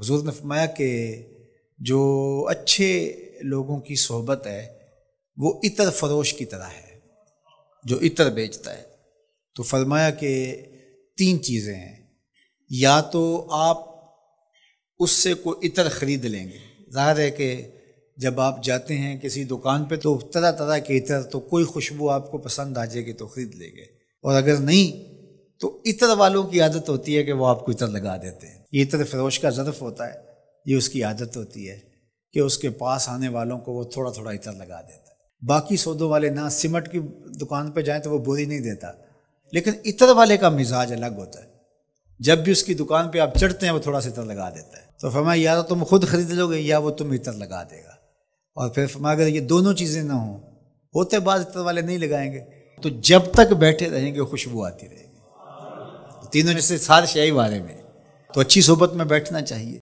हजूर ने फरमाया कि जो अच्छे लोगों की सोहबत है वो इतर फरोश की तरह है जो इतर बेचता है तो फरमाया कि तीन चीज़ें हैं या तो आप उससे कोई इतर ख़रीद लेंगे ज़ाहिर है कि जब आप जाते हैं किसी दुकान पे तो तरह तरह के इतर तो कोई खुशबू आपको पसंद आ जाएगी तो ख़रीद लेंगे और अगर नहीं तो इतर वालों की आदत होती है कि वो आपको इतर लगा देते हैं ये इतर फरोश का जरफ होता है ये उसकी आदत होती है कि उसके पास आने वालों को वो थोड़ा थोड़ा इतर लगा देता है बाकी सौदों वाले ना सिमट की दुकान पर जाएँ तो वो बोरी नहीं देता लेकिन इतर वाले का मिजाज अलग होता है जब भी उसकी दुकान पर आप चढ़ते हैं वो थोड़ा सा इतर लगा देता है तो फरमा या तो तुम खुद खरीद लोगे या वो तुम इतर लगा देगा और फिर फरमा अगर ये दोनों चीज़ें ना हों होते बाद इतर वाले नहीं लगाएंगे तो जब तक बैठे रहेंगे खुशबू आती रहे तीनों जैसे सारे शाही वाले में तो अच्छी सोबत में बैठना चाहिए